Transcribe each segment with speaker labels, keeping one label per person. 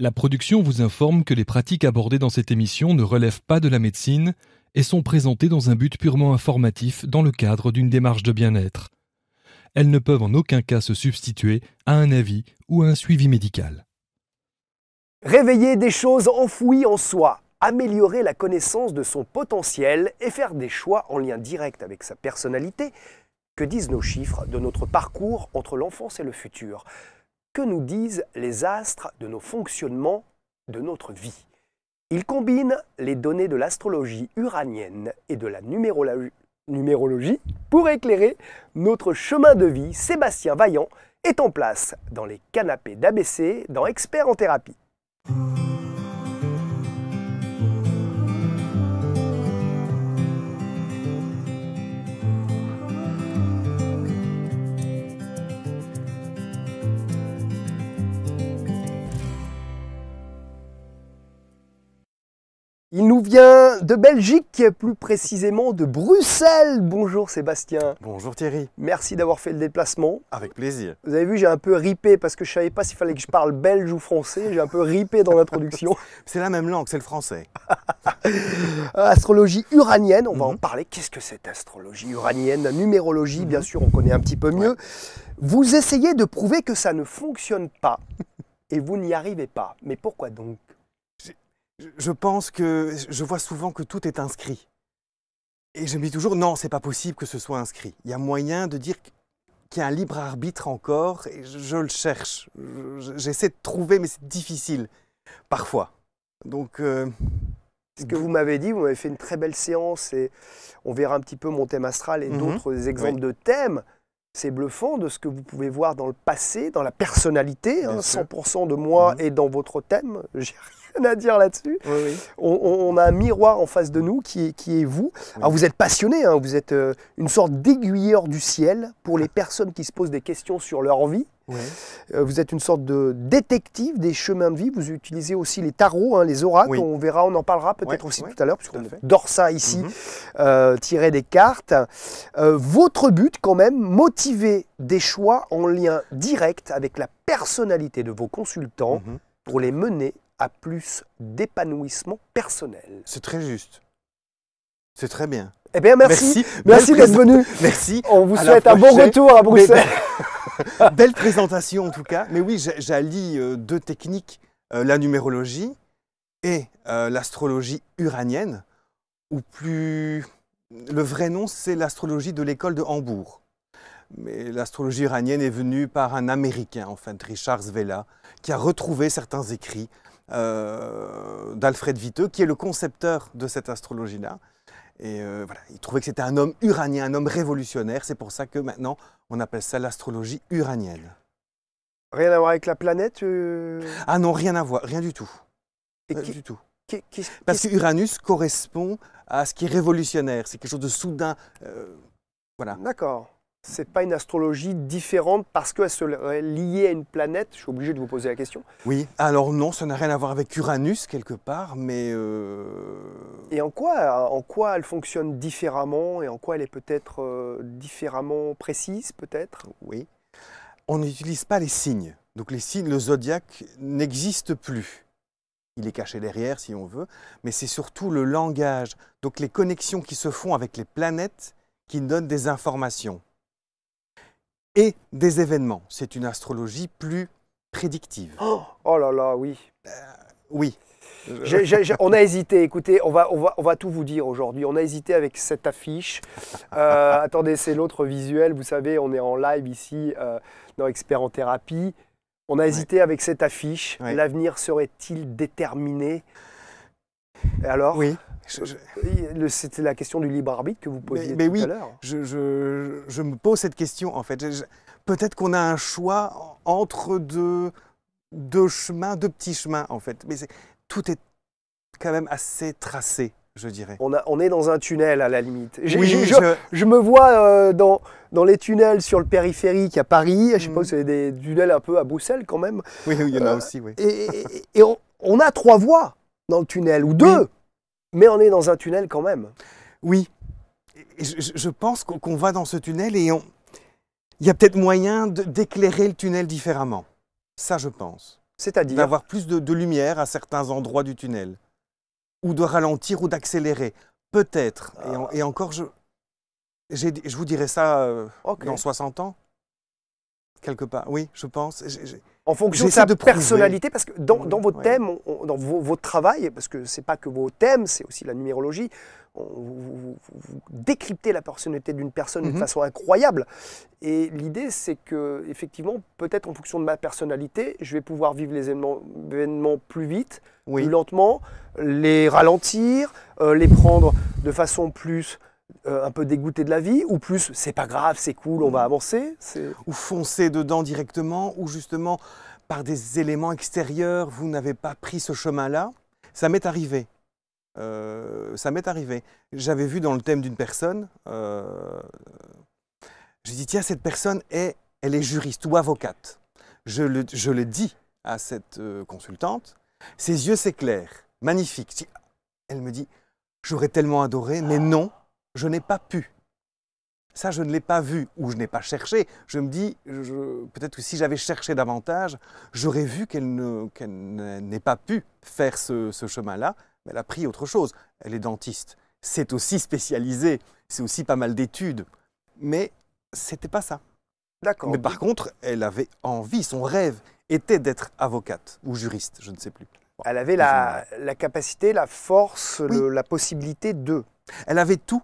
Speaker 1: La production vous informe que les pratiques abordées dans cette émission ne relèvent pas de la médecine et sont présentées dans un but purement informatif dans le cadre d'une démarche de bien-être. Elles ne peuvent en aucun cas se substituer à un avis ou à un suivi médical.
Speaker 2: Réveiller des choses enfouies en soi, améliorer la connaissance de son potentiel et faire des choix en lien direct avec sa personnalité, que disent nos chiffres de notre parcours entre l'enfance et le futur que nous disent les astres de nos fonctionnements, de notre vie. Il combine les données de l'astrologie uranienne et de la numérologie, numérologie pour éclairer notre chemin de vie. Sébastien Vaillant est en place dans les canapés d'ABC dans Experts en thérapie. Il nous vient de Belgique, plus précisément de Bruxelles. Bonjour Sébastien.
Speaker 1: Bonjour Thierry.
Speaker 2: Merci d'avoir fait le déplacement.
Speaker 1: Avec plaisir.
Speaker 2: Vous avez vu, j'ai un peu ripé parce que je savais pas s'il fallait que je parle belge ou français. J'ai un peu ripé dans l'introduction. c'est la même langue, c'est le français. astrologie uranienne, on va mhm. en parler. Qu'est-ce que c'est astrologie uranienne La numérologie, bien mhm. sûr, on connaît un petit peu mieux. Vous essayez de prouver que ça ne fonctionne pas et vous n'y arrivez pas. Mais pourquoi donc je pense que je vois souvent que tout est inscrit.
Speaker 1: Et je me dis toujours, non, c'est pas possible que ce soit inscrit. Il y a moyen de dire qu'il y a un libre arbitre encore, et je, le cherche. J'essaie de trouver, mais c'est difficile,
Speaker 2: parfois. Donc. Euh, ce que vous m'avez dit, vous m'avez fait une très belle séance, et on verra un petit peu mon thème astral et mhm. d'autres exemples de thèmes. C'est bluffant de ce que vous pouvez voir dans le passé, dans la personnalité, 100% hein, de moi mhm. et dans votre thème. à dire là-dessus. on, a un miroir en face de nous qui est, vous. Alors vous êtes passionné, hein. vous êtes euh, une sorte d'aiguilleur du ciel pour les personnes qui se posent des questions sur leur vie. Euh, vous êtes une sorte de détective des chemins de vie. Vous utilisez aussi les tarots, hein, les oracles. On verra, on en parlera peut-être aussi tout à l'heure, puisqu'on adore ça ici, mhm. euh, tirer des cartes. votre but quand même, motiver des choix en lien direct avec la personnalité de vos consultants mhm. pour les mener à plus d'épanouissement personnel. C'est très juste. C'est très bien. Eh bien, merci. Merci, d'être venu. Merci. On vous souhaite un bon retour à Bruxelles.
Speaker 1: Belle, présentation en tout cas. Mais oui, j'allie euh, deux techniques, euh, la numérologie et euh, l'astrologie uranienne, ou plus... Le vrai nom, c'est l'astrologie de l'école de Hambourg. Mais l'astrologie uranienne est venue par un Américain, en fait, Richard Svela, qui a retrouvé certains écrits euh, d'Alfred Viteux, qui est le concepteur de cette astrologie-là. Et euh, voilà, il trouvait que c'était un homme uranien, un homme révolutionnaire. C'est pour ça que maintenant, on appelle ça l'astrologie uranienne.
Speaker 2: Rien à voir avec la planète euh?
Speaker 1: Ah non, rien à voir, rien du tout. Et du tout.
Speaker 2: Parce que Uranus
Speaker 1: correspond à ce qui est révolutionnaire, c'est quelque chose de soudain.
Speaker 2: voilà. D'accord c'est pas une astrologie différente parce qu'elle est liée à une planète Je suis obligé de vous poser la question.
Speaker 1: Oui, alors non, ça n'a rien à voir avec Uranus quelque part, mais... Euh
Speaker 2: et en quoi, en quoi elle fonctionne différemment et en quoi elle est peut-être euh, différemment précise peut-être
Speaker 1: Oui. On n'utilise pas les signes. Donc les signes, le zodiaque n'existe plus. Il est caché derrière si on veut, mais c'est surtout le langage, donc les connexions qui se font avec les planètes qui donnent des informations et des événements. C'est une astrologie plus prédictive.
Speaker 2: Oh, là là, oui. Euh, oui. on a hésité, écoutez, on va, on va, on va tout vous dire aujourd'hui. On a hésité avec cette affiche. Euh, attendez, c'est l'autre visuel. Vous savez, on est en live ici euh, dans Expert en thérapie. On a hésité avec cette affiche. L'avenir serait-il déterminé Et alors Oui. C'était la question du libre arbitre que vous posiez mais, tout oui, à l'heure. Je, je, me pose cette question en fait.
Speaker 1: Peut-être qu'on a un choix entre deux, chemins, deux petits chemins
Speaker 2: en fait. Mais tout est quand même assez tracé. Je dirais. On, est dans un tunnel à la limite. je, me vois euh, dans, les tunnels sur le périphérique à Paris. Je ne sais pas, c'est des tunnels un peu à Bruxelles quand même. Oui, il y en a euh, aussi, oui. Et, on, a trois voies dans le tunnel, ou deux. Mais on est dans un tunnel quand même. Oui. je, pense qu'on va dans ce tunnel et on... il y a
Speaker 1: peut-être moyen d'éclairer le tunnel différemment. Ça, je pense. C'est-à-dire D'avoir plus de, lumière à certains endroits du tunnel. Ou de ralentir ou d'accélérer. Peut-être. Et, ah. encore, je, vous dirai ça euh, dans 60 ans. Quelque part. Oui, je pense en fonction de sa personnalité, parce
Speaker 2: que dans, vos votre dans vos, votre travail, parce que ce n'est pas que vos thèmes, c'est aussi la numérologie, vous, décryptez la personnalité d'une personne de d'une mhm. façon incroyable. Et l'idée, c'est que effectivement, peut-être en fonction de ma personnalité, je vais pouvoir vivre les événements, plus vite, plus lentement, les ralentir, euh, les prendre de façon plus euh, un peu dégoûté de la vie ou plus c'est pas grave, c'est cool, on va avancer
Speaker 1: Ou foncer dedans directement ou justement par des éléments extérieurs, vous n'avez pas pris ce chemin-là Ça m'est arrivé. Euh, ça m'est arrivé. J'avais vu dans le thème d'une personne, euh, j'ai dit tiens, cette personne est, elle est juriste ou avocate. Je le, je le dis à cette euh, consultante, ses yeux s'éclairent, magnifique. Elle me dit j'aurais tellement adoré, mais ah. non, je n'ai pas pu. Ça, je ne l'ai pas vu ou je n'ai pas cherché. Je me dis, peut-être que si j'avais cherché davantage, j'aurais vu qu'elle n'ait pas pu faire ce, chemin-là. Mais elle a pris autre chose. Elle est dentiste. C'est aussi spécialisé. C'est aussi pas mal d'études. Mais c'était pas ça. D'accord. Mais par contre, elle avait envie, son rêve était d'être avocate ou juriste, je ne sais plus. elle
Speaker 2: avait la,
Speaker 1: capacité, la
Speaker 2: force, la possibilité de.
Speaker 1: Elle avait tout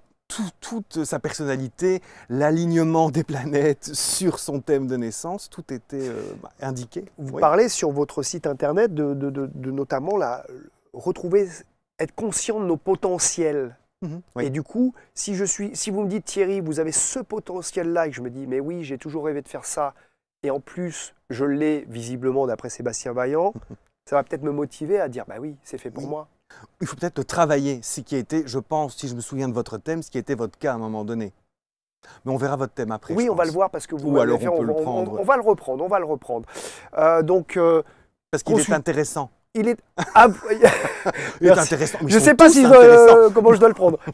Speaker 1: toute sa personnalité, l'alignement des planètes sur
Speaker 2: son thème de naissance, tout était euh, bah, indiqué. Vous parlez sur votre site internet de, notamment la, retrouver, être conscient de nos potentiels. Mhm. Et du coup, si, je suis, si vous me dites Thierry, vous avez ce potentiel-là, et que je me dis, mais oui, j'ai toujours rêvé de faire ça, et en plus, je l'ai visiblement d'après Sébastien Vaillant, ça va peut-être me motiver à dire, bah oui, c'est fait pour moi.
Speaker 1: Il faut peut-être travailler, ce qui a été, je pense, si je me souviens de votre thème, ce qui était votre cas à un moment donné. Mais on verra votre thème après. Oui, on va le voir parce que vous. Ou alors on, le prendre. On, va
Speaker 2: le reprendre, on va le reprendre. Euh, donc. Euh, parce qu'il est intéressant il est, intéressant. je ne sais pas si euh, comment je dois le prendre.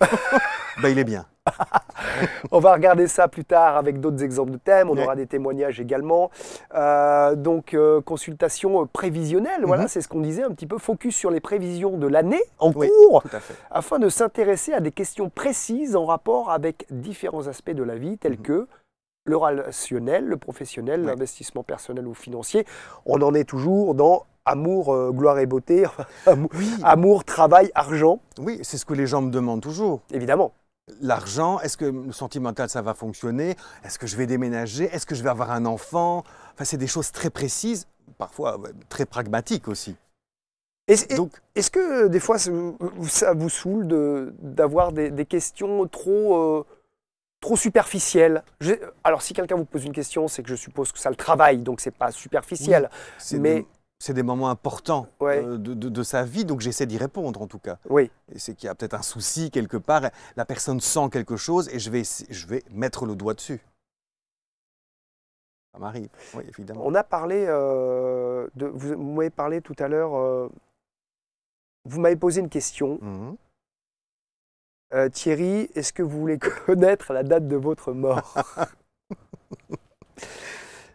Speaker 2: Bah, il est bien. on va regarder ça plus tard avec d'autres exemples de thèmes. On aura des témoignages également. Euh, donc, euh, consultation prévisionnelle, voilà, mhm. c'est ce qu'on disait un petit peu. Focus sur les prévisions de l'année en cours, afin de s'intéresser à des questions précises en rapport avec différents aspects de la vie, tels mhm. que le relationnel, le professionnel, l'investissement personnel ou financier. On en est toujours dans amour, euh, gloire et beauté, amour, oui. amour, travail, argent. Oui, c'est ce que les gens me demandent toujours.
Speaker 1: Évidemment. L'argent, est-ce que le sentimental, ça va fonctionner Est-ce que je vais déménager Est-ce que je vais avoir un enfant Enfin, c'est des choses très précises, parfois très pragmatiques aussi.
Speaker 2: Est-ce, Donc, est-ce que euh, des fois, ça vous saoule de, d'avoir des, questions trop... superficielles euh, trop superficielles Alors si quelqu'un vous pose une question, c'est que je suppose que ça le travaille, donc c'est pas superficiel. c'est mais c'est des moments importants
Speaker 1: euh, de, sa vie, donc j'essaie d'y répondre en tout cas. Oui. C'est qu'il y a peut-être un souci quelque part, la personne sent quelque chose et je vais, je vais mettre le doigt dessus. Ça m'arrive, oui, évidemment. On
Speaker 2: a parlé, euh, de, vous, m'avez parlé tout à l'heure, euh, vous m'avez posé une question. Mmh. Thierry, est-ce que vous voulez connaître la date de votre mort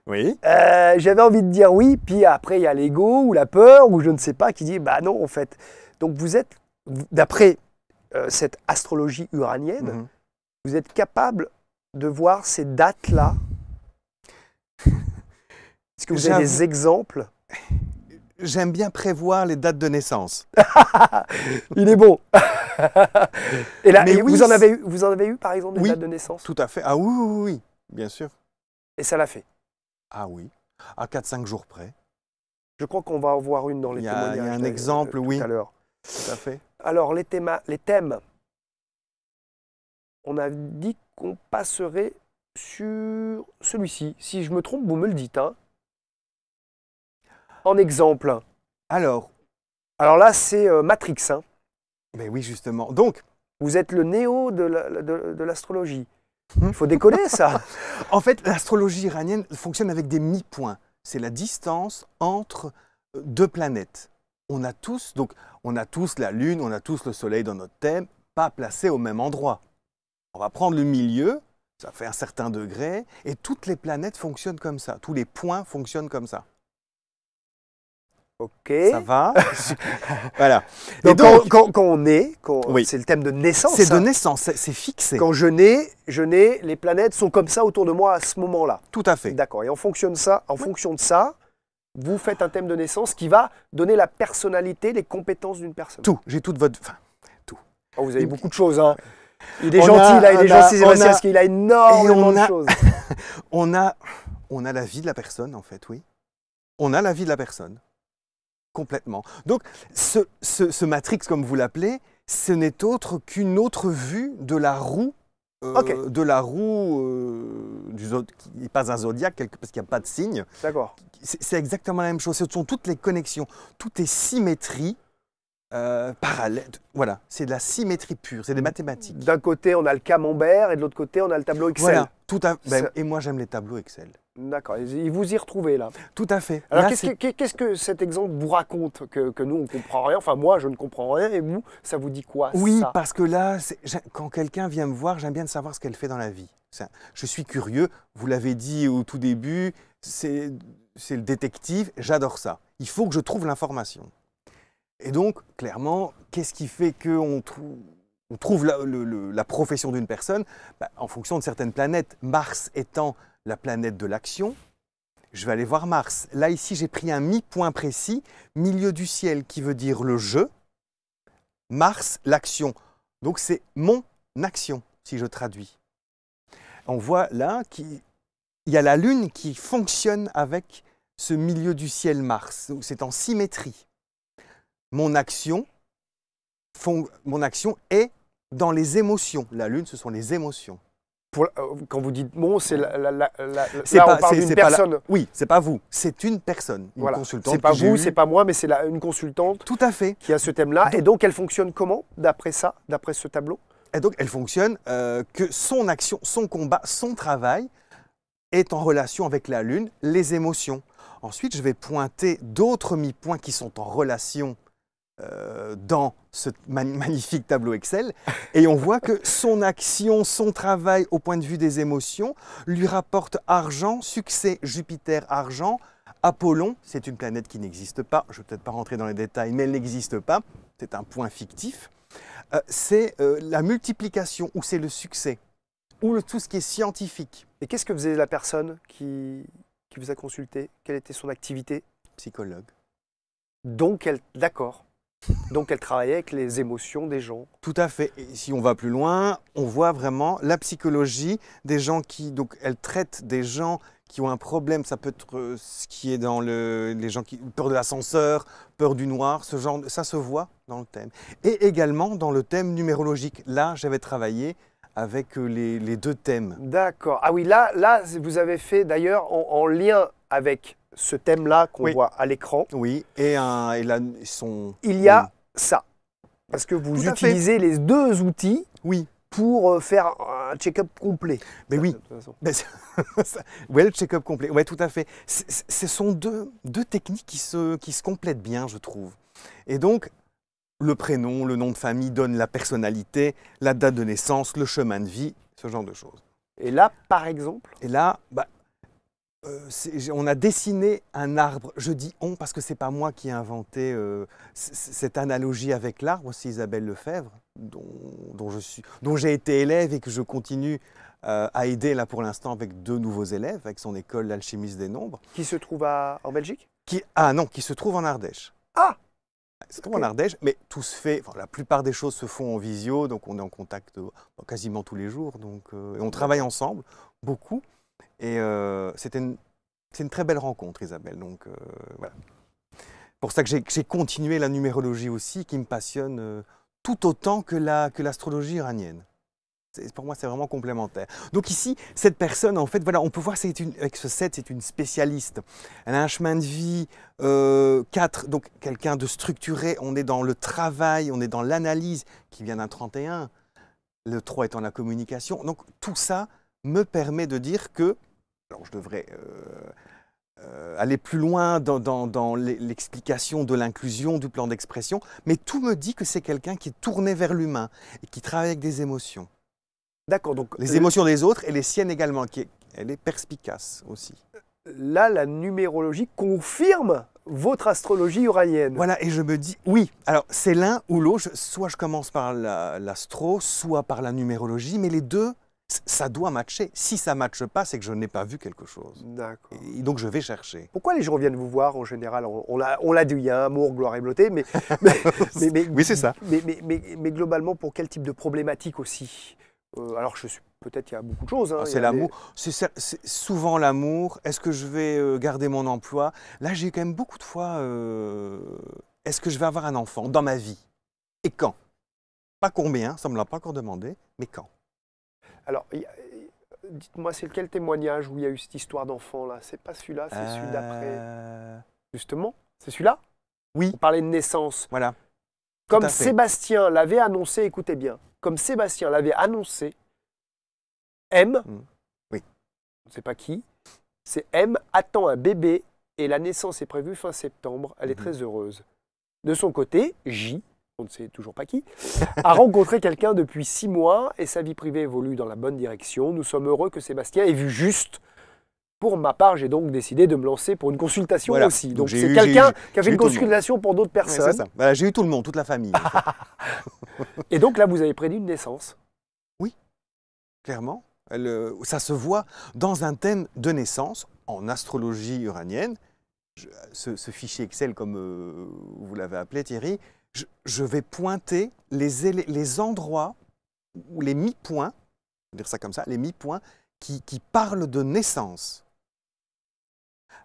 Speaker 2: Oui. Euh, j'avais envie de dire oui, puis après il y a l'ego ou la peur ou je ne sais pas qui dit bah non en fait. Donc vous êtes, d'après euh, cette astrologie uranienne, mhm. vous êtes capable de voir ces dates-là. Est-ce que vous avez des exemples J'aime bien prévoir
Speaker 1: les dates de naissance. il est bon. et là, vous, en avez eu,
Speaker 2: vous en avez eu par exemple des dates de
Speaker 1: naissance Tout à fait. Ah oui, oui, bien sûr. Et ça l'a fait ah oui, à 4-5 jours près.
Speaker 2: Je crois qu'on va en voir une dans les Il y a un exemple, euh, oui.
Speaker 1: Tout
Speaker 2: à fait. Alors, les, thèmes. On a dit qu'on passerait sur celui-ci. Si je me trompe, vous me le dites. Hein. En exemple. Alors. Alors là, c'est euh, Matrix. Hein. Mais oui, justement. Donc. Vous êtes le néo de l'astrologie. Il hmm. faut décoller ça. en fait, l'astrologie iranienne
Speaker 1: fonctionne avec des mi-points. C'est la distance entre euh, deux planètes. On a tous, donc, on a tous la Lune, on a tous le Soleil dans notre thème, pas placés au même endroit. On va prendre le milieu, ça fait un certain degré, et toutes les planètes fonctionnent comme ça. Tous les points fonctionnent comme ça.
Speaker 2: OK. Ça va. voilà. Donc, quand, on est, c'est le thème de naissance. C'est de hein. naissance, c'est fixé. Quand je nais, je nais, les planètes sont comme ça autour de moi à ce moment-là. Tout à fait. D'accord. Et en fonction de ça, en fonction de ça, vous faites un thème de naissance qui va donner la personnalité, les compétences d'une personne. Tout. J'ai toute votre. Enfin, tout. Oh, vous avez beaucoup de choses. Hein.
Speaker 1: Il est gentil, là, il est gentil, parce qu'il a énormément de choses. on, a, on a la vie de la personne, en fait, oui. On a la vie de la personne complètement. Donc ce, matrix, comme vous l'appelez, ce n'est autre qu'une autre vue de la roue. Euh, de la roue euh, du qui n'est pas un zodiaque parce qu'il n'y a pas de signe. D'accord. C'est exactement la même chose. Ce sont toutes les connexions, tout est symétrie euh, parallèle. Voilà, c'est de la symétrie pure, c'est des mmh. mathématiques.
Speaker 2: D'un côté, on a le camembert et de l'autre côté, on a le tableau Excel. Voilà,
Speaker 1: tout Et moi, j'aime les tableaux Excel.
Speaker 2: D'accord, et vous y retrouvez là Tout à fait. Alors, qu'est-ce que cet exemple vous raconte que, nous, on ne comprend rien Enfin, moi, je ne comprends rien et vous, ça vous dit quoi Oui,
Speaker 1: parce que là, quand quelqu'un vient me voir, j'aime bien de savoir ce qu'elle fait dans la vie. Je suis curieux, vous l'avez dit au tout début, c'est le détective, j'adore ça. Il faut que je trouve l'information. Et donc, clairement, qu'est-ce qui fait qu'on trouve on trouve la, profession d'une personne bah, en fonction de certaines planètes. Mars étant la planète de l'action, je vais aller voir Mars. Là, ici, j'ai pris un mi-point précis, milieu du ciel qui veut dire le jeu, Mars, l'action. Donc, c'est mon action, si je traduis. On voit là qu'il y a la Lune qui fonctionne avec ce milieu du ciel Mars. C'est en symétrie mon action, mon action est dans les émotions. La lune, ce sont les émotions. Euh, quand vous dites bon, c'est la,
Speaker 2: la, on parle d'une personne.
Speaker 1: oui, c'est pas vous, c'est une personne, une consultante. C'est pas vous, c'est
Speaker 2: pas moi, mais c'est une consultante. Tout à fait. Qui a ce thème-là. Ah, et donc, elle fonctionne comment d'après ça, d'après ce tableau Et donc, elle
Speaker 1: fonctionne euh, que son action, son combat, son travail est en relation avec la lune, les émotions. Ensuite, je vais pointer d'autres mi-points qui sont en relation euh, dans ce magnifique tableau Excel et on voit que son action, son travail au point de vue des émotions lui rapporte argent, succès, Jupiter, argent. Apollon, c'est une planète qui n'existe pas, je ne vais peut-être pas rentrer dans les détails, mais elle n'existe pas, c'est un point fictif. Euh, c'est euh, la multiplication
Speaker 2: ou c'est le succès ou tout ce qui est scientifique. Et qu'est-ce que faisait la personne qui, qui vous a consulté Quelle était son activité Psychologue. Donc, d'accord. Donc elle travaillait avec les émotions des gens.
Speaker 1: Tout à fait. si on va plus loin, on voit vraiment la psychologie des gens qui... Donc elle traite des gens qui ont un problème, ça peut être euh, ce qui est dans les gens qui peur de l'ascenseur, peur du noir, ce genre, ça se voit dans le thème. Et également dans le thème numérologique. Là, j'avais travaillé
Speaker 2: avec euh, les, deux thèmes. D'accord. Ah oui, là, là, vous avez fait d'ailleurs en, en lien avec ce thème-là qu'on voit à l'écran. Oui, et, là, ils sont... Il y a ça. Parce que vous utilisez les deux outils oui. pour euh, faire un check-up complet. Mais oui, ouais, le check-up
Speaker 1: complet, ouais, tout à fait. Ce sont deux, deux techniques qui se, qui se complètent bien, je trouve. Et donc, le prénom, le nom de famille donne la personnalité, la date de naissance, le chemin de vie, ce genre de choses. Et là, par exemple Et là, bah, euh, on a dessiné un arbre. Je dis on parce que c'est pas moi qui ai inventé euh, cette analogie avec l'arbre, c'est Isabelle Lefebvre, dont, j'ai été élève et que je continue euh, à aider là pour l'instant avec deux nouveaux élèves, avec son école L'Alchimiste des Nombres. Qui se trouve en Belgique qui, Ah non, qui se trouve en Ardèche. Ah C'est en Ardèche, mais tout se fait, la plupart des choses se font en visio, donc on est en contact quasiment tous les jours, donc, et on travaille ensemble beaucoup. Et euh, c'était une, très belle rencontre, Isabelle. Donc euh, voilà. Pour ça que j'ai continué la numérologie aussi, qui me passionne euh, tout autant que l'astrologie iranienne. Pour moi, c'est vraiment complémentaire. Donc ici, cette personne, en fait, voilà, on peut voir c'est avec ce 7, c'est une spécialiste. Elle a un chemin de vie, 4, euh, donc quelqu'un de structuré. On est dans le travail, on est dans l'analyse, qui vient d'un 31. Le 3 étant la communication. Donc tout ça, me permet de dire que, alors je devrais euh, euh, aller plus loin dans, l'explication de l'inclusion du plan d'expression, mais tout me dit que c'est quelqu'un qui est tourné vers l'humain et qui travaille avec des émotions. D'accord, donc... Les émotions des autres et les siennes également, qui est, elle est perspicace aussi.
Speaker 2: Euh, là, la numérologie confirme votre astrologie uranienne. Voilà, et je me dis,
Speaker 1: oui, alors c'est l'un ou l'autre, soit je commence par l'astro, soit par la numérologie, mais les deux ça doit matcher. Si ça ne matche pas, c'est que je n'ai pas vu quelque chose. D'accord. donc je vais chercher.
Speaker 2: Pourquoi les gens viennent vous voir en général On, l'a dit, il y a amour, gloire et blotté. mais, oui, c'est ça. Mais, globalement, pour quel type de problématique aussi euh, Alors je suis peut-être qu'il y a beaucoup de choses. Hein, ah, c'est l'amour. C'est souvent l'amour.
Speaker 1: Est-ce que je vais euh, garder mon emploi Là, j'ai quand même beaucoup de fois. Euh, est-ce que je vais avoir un enfant dans ma vie Et quand Pas combien, ça ne me l'a pas encore demandé, mais
Speaker 2: quand alors, dites-moi, c'est quel témoignage où il y a eu cette histoire d'enfant là C'est pas celui-là, c'est celui d'après. Euh. Justement, c'est celui-là Oui. On parlait de naissance. Voilà. Comme Sébastien l'avait annoncé, écoutez bien, comme Sébastien l'avait annoncé, M, mm. oui. on ne sait pas qui, c'est M attend un bébé et la naissance est prévue fin septembre. Elle est mm-hmm. très heureuse. De son côté, J, on ne sait toujours pas qui, a rencontré quelqu'un depuis six mois et sa vie privée évolue dans la bonne direction. Nous sommes heureux que Sébastien ait vu juste. Pour ma part, j'ai donc décidé de me lancer pour une consultation aussi. Donc, c'est quelqu'un qui a fait une consultation pour d'autres personnes.
Speaker 1: j'ai eu tout le monde, toute la famille.
Speaker 2: et donc là, vous avez prédit une naissance.
Speaker 1: Oui, clairement. Euh, ça se voit dans un thème de naissance en astrologie uranienne. ce, fichier Excel, comme euh, vous l'avez appelé Thierry, je, vais pointer les, endroits ou les mi-points, dire ça comme ça, les mi-points qui, parlent de naissance.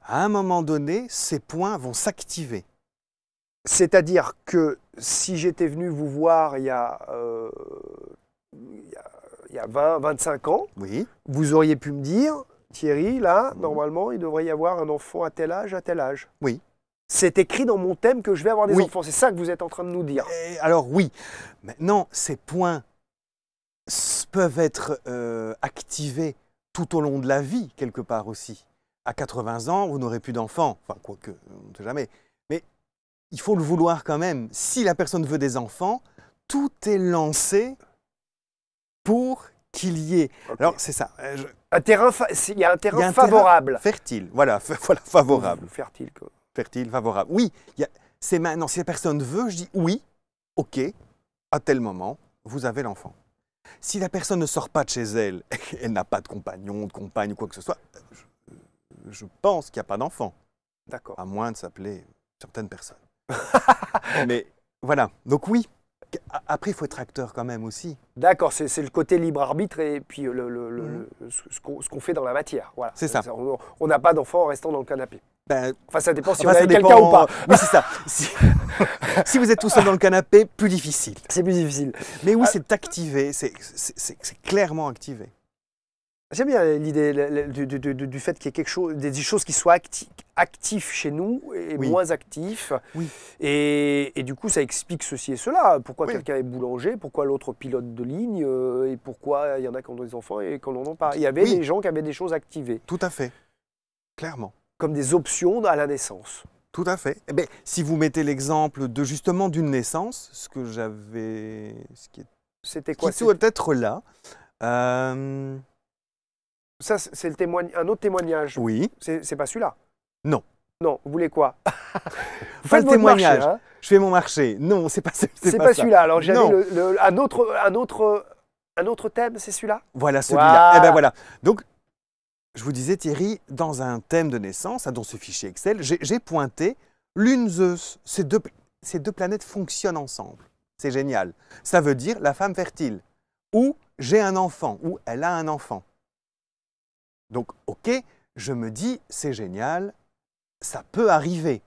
Speaker 1: À un moment donné, ces points vont s'activer. C'est-à-dire
Speaker 2: que si j'étais venu vous voir il y a, euh, il 20, 25 ans, oui. vous auriez pu me dire, Thierry, là, normalement, il devrait y avoir un enfant à tel âge, à tel âge. Oui c'est écrit dans mon thème que je vais avoir des enfants. C'est ça que vous êtes en train de nous dire. alors oui, maintenant ces points
Speaker 1: peuvent être euh, activés tout au long de la vie quelque part aussi. À 80 ans, vous n'aurez plus d'enfants, enfin quoi que, on ne sait jamais. Mais il faut le vouloir quand même. Si la personne veut des enfants, tout est lancé pour qu'il y ait. Alors c'est ça. Euh, un terrain, il y a un terrain favorable. fertile, voilà, voilà favorable. Fertile quoi fertile, favorable. Oui, c'est maintenant. Si la personne veut, je dis oui, ok, à tel moment, vous avez l'enfant. Si la personne ne sort pas de chez elle, elle n'a pas de compagnon, de compagne ou quoi que ce soit, je, je pense qu'il n'y a pas d'enfant. D'accord. À moins de s'appeler certaines personnes. Mais voilà. Donc oui, après, il faut être acteur quand même aussi.
Speaker 2: D'accord, c'est le côté libre arbitre et puis le, le, mhm. ce qu'on fait dans la matière. Voilà. C'est ça. On n'a pas d'enfant en restant dans le canapé. Ben, enfin, ça dépend si on a quelqu'un ou pas. Mais c'est ça. Si, si, vous êtes tout seul dans le canapé, plus difficile. C'est plus difficile. Mais oui, ah. c'est activé, c'est clairement activé. J'aime bien l'idée du, fait qu'il y ait quelque chose, des, choses qui soient actives chez nous et moins actives. Et, du coup, ça explique ceci et cela. Pourquoi quelqu'un est boulanger, pourquoi l'autre pilote de ligne, euh, et pourquoi il y en a qui ont des enfants et on n'en a pas. Il y avait des gens qui avaient des choses activées. Tout à fait,
Speaker 1: clairement. Comme
Speaker 2: des options à la naissance.
Speaker 1: Tout à fait. Eh ben, si vous mettez l'exemple de justement d'une naissance, ce que j'avais, C'était qui, quoi, qui doit être là.
Speaker 2: Euh, ça, c'est un autre témoignage. Oui. C'est pas celui-là Non. Non, vous voulez quoi Vous le témoignage. Hein.
Speaker 1: je fais mon marché. Non, c'est pas, celui-là. c'est pas, pas celui-là. Alors j'avais un,
Speaker 2: autre, un, autre, un autre thème, c'est celui-là
Speaker 1: Voilà, celui-là. Eh bien, voilà. Donc, je vous disais, Thierry, dans un thème de naissance, hein, dans ce fichier Excel, j'ai pointé lune Zeus. deux, ces deux planètes fonctionnent ensemble. C'est génial. Ça veut dire la femme fertile. Ou j'ai un enfant, ou elle a un enfant. Donc, ok, je me dis, c'est génial, ça peut arriver.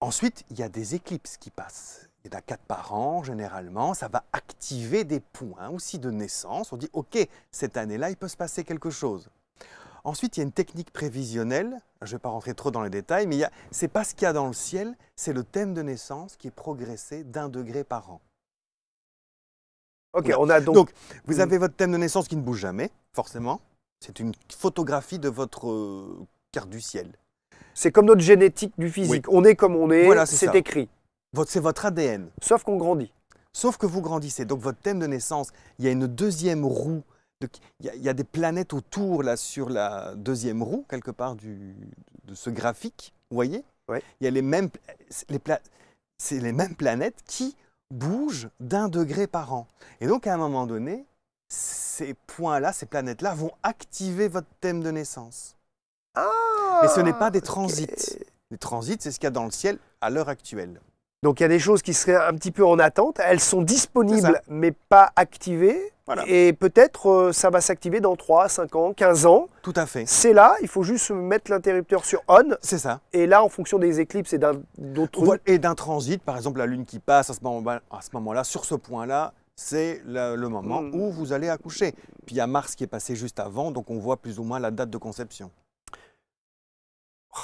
Speaker 1: Ensuite, il y a des éclipses qui passent. Il y en a quatre par an, généralement. Ça va activer des points hein, aussi de naissance. On dit, OK, cette année-là, il peut se passer quelque chose. Ensuite, il y a une technique prévisionnelle. Je ne vais pas rentrer trop dans les détails, mais ce n'est pas ce qu'il y a dans le ciel, c'est le thème de naissance qui est progressé d'un degré par an. Ok, on a donc... vous mm. avez votre thème de naissance qui ne bouge jamais, forcément. C'est une photographie de votre carte euh, du ciel. C'est comme notre génétique du physique. On est comme on est, c'est écrit. C'est votre ADN. Sauf qu'on grandit. Sauf que vous grandissez. Donc votre thème de naissance, il y a une deuxième roue. De... Il, y a, des planètes autour là sur la deuxième roue, quelque part du, de ce graphique. Vous voyez Oui. Il y a les mêmes, les c'est les mêmes planètes qui bouge d'un degré par an. Et donc à un moment donné, ces points-là, ces planètes-là vont activer votre thème de
Speaker 2: naissance. Ah, mais ce n'est pas des transits. Les transits, c'est ce qu'il y a dans le ciel à l'heure actuelle. Donc il y a des choses qui seraient un petit peu en attente, elles sont disponibles mais pas activées. Et peut-être euh, ça va s'activer dans 3, 5 ans, 15 ans. Tout à fait. C'est là, il faut juste mettre l'interrupteur sur on. C'est ça. Et là, en fonction des éclipses et d'autres...
Speaker 1: Et d'un transit, par exemple la Lune qui passe à ce moment-là, sur ce point-là, c'est le, moment hmm. où vous allez accoucher. Puis il y a Mars qui est passé juste avant, donc on voit plus ou moins la date de
Speaker 2: conception.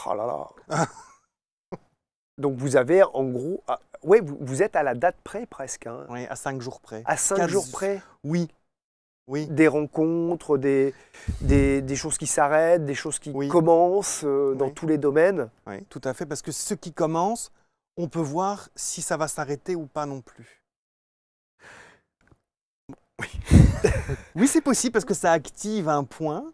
Speaker 2: Oh là là Donc vous avez en gros, Oui, vous, êtes à la date près presque. Hein. Oui, à 5 jours près. À 5 jours près Oui, oui. des rencontres, des, des, des choses qui s'arrêtent, des choses qui commencent euh, dans tous les domaines. Oui, tout à fait, parce que ce qui commence,
Speaker 1: on peut voir si ça va s'arrêter ou pas non plus. Oui, oui c'est possible parce que ça active un point.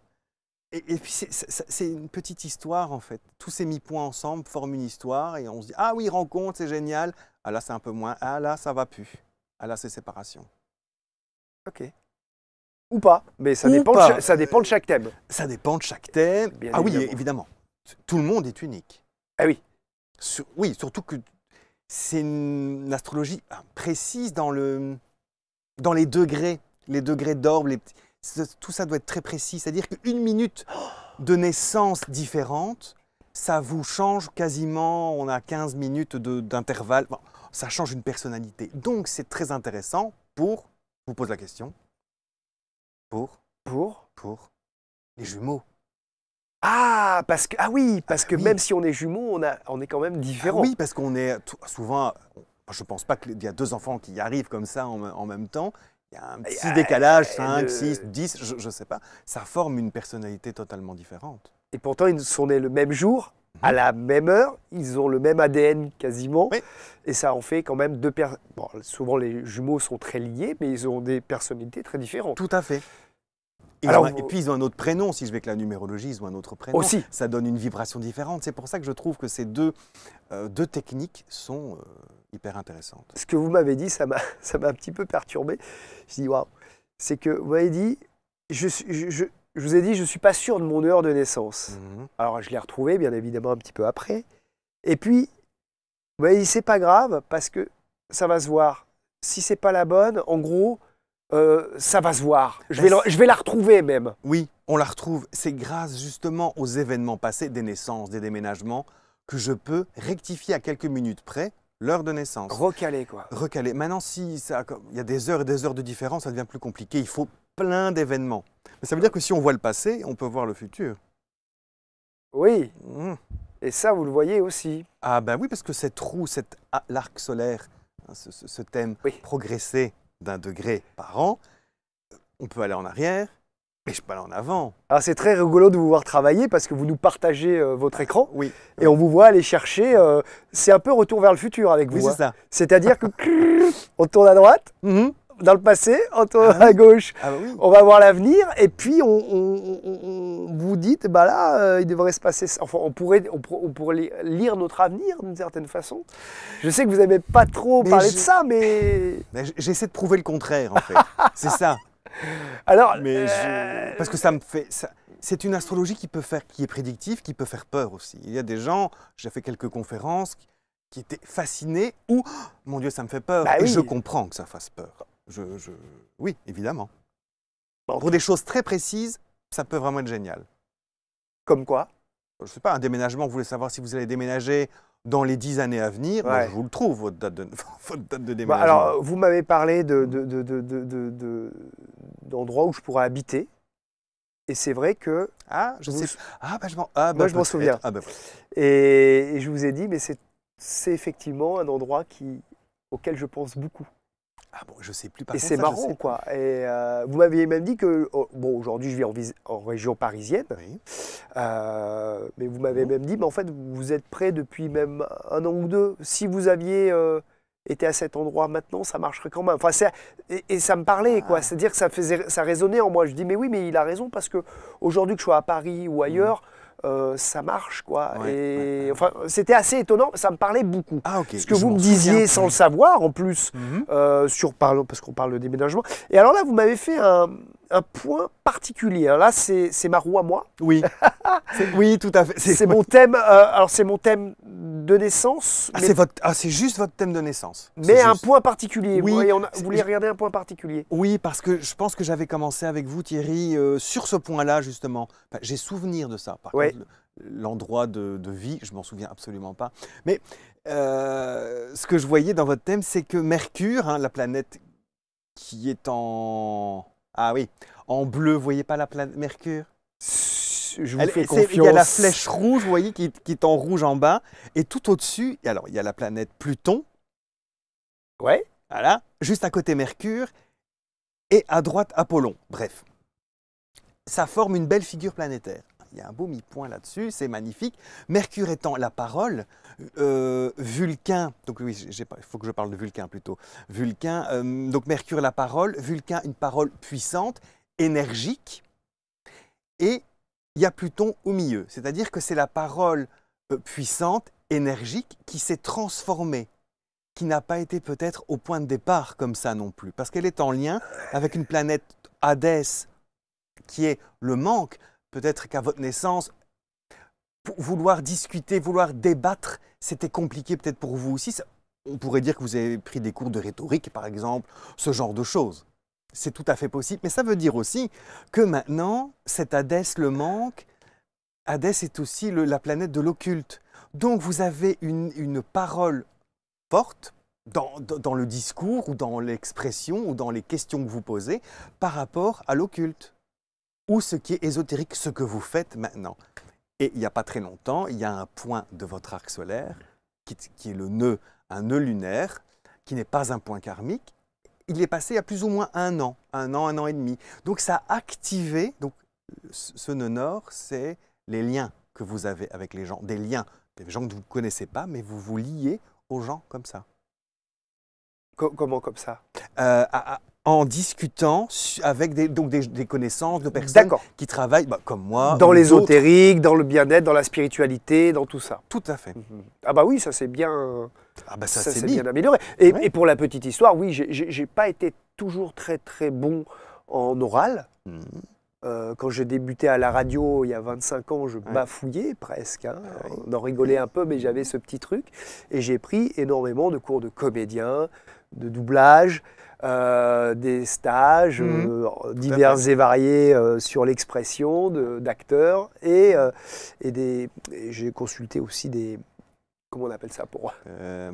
Speaker 1: Et, et puis c'est une petite histoire en fait. Tous ces mi-points ensemble forment une histoire et on se dit ah oui rencontre c'est génial. Ah là c'est un peu moins. Ah là ça va plus. Ah là c'est séparation. Ok
Speaker 2: ou pas. Mais ça, dépend, De ça
Speaker 1: dépend de chaque thème. Ça dépend de chaque thème. ah oui, évidemment. Tout le monde est unique. Ah oui. oui, surtout que c'est une astrologie précise dans, le, dans les degrés, les degrés d'orbe, tout ça doit être très précis. C'est-à-dire qu'une minute de naissance différente, ça vous change quasiment, on a 15 minutes d'intervalle, ça change une personnalité. Donc c'est très intéressant pour, je vous pose
Speaker 2: la question, pour Pour Pour Les jumeaux. Ah, parce que, ah oui, ah, parce que même si on est jumeaux, on, est quand même différents. Ah oui,
Speaker 1: parce qu'on est souvent. Je ne pense pas qu'il y a deux enfants qui arrivent comme ça en, même temps. Il y a
Speaker 2: un petit euh, décalage, 5, 6, 10, je ne sais pas. Ça forme une personnalité totalement différente. Et pourtant, ils sont nés le même jour, à la même heure, ils ont le même ADN quasiment, et ça en fait quand même deux personnes. souvent les jumeaux sont très liés, mais ils ont des personnalités très différentes. Tout à fait. Et, puis ils ont
Speaker 1: un autre prénom, si je vais que la numérologie, ils ont un autre prénom. Aussi. Ça donne une vibration différente. C'est pour ça que je trouve que ces deux, euh, techniques
Speaker 2: sont euh, hyper intéressantes. Ce que vous m'avez dit, ça m'a un petit peu perturbé. Je dis, waouh, c'est que vous m'avez dit, je, suis… je je vous ai dit, je ne suis pas sûr de mon heure de naissance. Mhm. Alors, je l'ai retrouvé, bien évidemment, un petit peu après. Et puis, vous voyez, c'est pas grave, parce que ça va se voir. Si c'est pas la bonne, en gros, euh, ça va se voir. Je vais,
Speaker 1: la, retrouver même. Oui, on la retrouve. C'est grâce justement aux événements passés, des naissances, des déménagements, que je peux rectifier à quelques minutes près l'heure de naissance. Recaler quoi. Recaler. Maintenant, si ça, il y a des heures et des heures de différence, ça devient plus compliqué. Il faut plein d'événements. Mais ça veut dire que si on voit le passé, on peut voir le futur. Oui. Hmm. Et ça, vous le voyez aussi. Ah ben oui, parce que cette roue, cet l'arc solaire, hein, ce, thème progresser d'un degré par an, on peut aller en
Speaker 2: arrière, mais je peux aller en avant. Alors c'est très rigolo de vous voir travailler parce que vous nous partagez euh, votre écran. Oui. Et on vous voit aller chercher. Euh, c'est un peu retour vers le futur avec vous. c'est hein. ça. C'est-à-dire que on tourne à droite. Mmh dans le passé, ah à gauche. Ah bah on va voir l'avenir et puis on, vous dites, bah là, euh, il devrait se passer ça. Enfin, on pourrait, on, pourrait lire notre avenir d'une certaine façon. Je sais que vous n'avez pas trop parlé de ça, mais... J'essaie de prouver le contraire, en fait.
Speaker 1: c'est ça. Alors, mais euh, parce que ça me fait... C'est une astrologie qui peut faire, qui est prédictive, qui peut faire peur aussi. Il y a des gens, j'ai fait quelques conférences, qui étaient fascinés ou oh, mon Dieu, ça me fait peur. Bah et je comprends que ça fasse peur. Oui, évidemment. Pour des choses très précises, ça peut vraiment être génial. Comme quoi Je ne sais pas, un déménagement, vous voulez savoir si vous allez déménager dans les dix années à venir, je vous le trouve, votre date de, bah, déménagement. alors,
Speaker 2: vous m'avez parlé mm. d'endroits où je pourrais habiter. Et c'est vrai que... Ah, je sais. Ah, bah, je m'en ah, bah, souviens. Ah, et, et, je vous ai dit, mais c'est effectivement un endroit qui, auquel je pense beaucoup. Ah bon, je sais plus. Par et c'est marrant, quoi. Et euh, vous m'aviez même dit que, oh, bon, aujourd'hui, je vis en, région parisienne. Euh, mais vous m'avez même dit, mais en fait, vous êtes prêt depuis même un an ou deux. Si vous aviez euh, été à cet endroit maintenant, ça marcherait quand même. Enfin, et, et, ça me parlait, quoi. Ah. C'est-à-dire que ça faisait, ça résonnait en moi. Je dis, mais oui, mais il a raison parce que aujourd'hui que je sois à Paris ou ailleurs. Mm. Euh, ça marche quoi. et enfin, c'était assez étonnant, ça me parlait beaucoup. Ah, Ce que vous me disiez sans le savoir en plus, mhm. euh, sur, parce qu'on parle de déménagement. Et alors là, vous m'avez fait un, un point particulier. là, c'est ma roue à moi. Oui. oui, tout à fait. C'est mon thème. Euh, alors c'est mon thème de naissance. Ah, c'est votre... ah, juste votre thème de naissance. Mais un point particulier. Oui. Vous, voulez regarder un point particulier. Oui,
Speaker 1: parce que je pense que j'avais commencé avec vous, Thierry, euh, sur ce point-là justement. J'ai souvenir de ça. Par l'endroit de, vie, je m'en souviens absolument pas. Mais euh, ce que je voyais dans votre thème, c'est que Mercure, hein, la planète qui est en ah oui. En bleu, vous voyez pas la planète Mercure je vous fais confiance. Il y a la flèche rouge, vous voyez, qui, qui est en rouge en bas. Et tout au-dessus, alors il y a la planète Pluton. Ouais. Voilà. Juste à côté Mercure. Et à droite, Apollon. Bref. Ça forme une belle figure planétaire il y a un beau mi-point là-dessus, c'est magnifique. Mercure étant la parole, euh, Vulcain, donc oui, il faut que je parle de Vulcain plutôt. Vulcain, euh, donc Mercure la parole, Vulcain une parole puissante, énergique, et il y a Pluton au milieu, c'est-à-dire que c'est la parole euh, puissante, énergique, qui s'est transformée qui n'a pas été peut-être au point de départ comme ça non plus, parce qu'elle est en lien avec une planète Hadès, qui est le manque, peut-être qu'à votre naissance, vouloir discuter, vouloir débattre, c'était compliqué peut-être pour vous aussi. on pourrait dire que vous avez pris des cours de rhétorique, par exemple, ce genre de choses. C'est tout à fait possible. Mais ça veut dire aussi que maintenant, cet Hadès le manque. Hadès est aussi la planète de l'occulte. Donc vous avez une, parole forte dans le discours ou dans l'expression ou dans les questions que vous posez par rapport à l'occulte ou ce qui est ésotérique, ce que vous faites maintenant. Et il n'y a pas très longtemps, il y a un point de votre arc solaire qui, est le nœud, un nœud lunaire, qui n'est pas un point karmique. Il est passé il y a plus ou moins un an, un an, un an et demi. Donc ça a activé, donc ce nœud nord, c'est les liens que vous avez avec les gens, des liens, des gens que vous ne connaissez pas, mais vous vous liez aux
Speaker 2: gens comme ça. comment comme ça
Speaker 1: euh, en discutant
Speaker 2: avec des, donc des, connaissances de personnes qui travaillent, bah, comme moi. Dans l'ésotérique, dans le bien-être, dans la spiritualité, dans tout ça. Tout à fait. Mhm. Ah bah oui, ça c'est bien. Ah bah ça, bien amélioré. Et, pour la petite histoire, oui, j'ai pas été toujours très très bon en oral. Mhm. Euh, quand j'ai débuté à la radio il y a 25 ans, je bafouillais presque. Hein. Ah On en rigolait un peu, mais mhm. j'avais ce petit truc. Et j'ai pris énormément de cours de comédien, de doublage. Euh, des stages mhm. euh, divers et variés euh, sur l'expression d'acteurs et, et, des j'ai consulté aussi des comment on appelle ça pour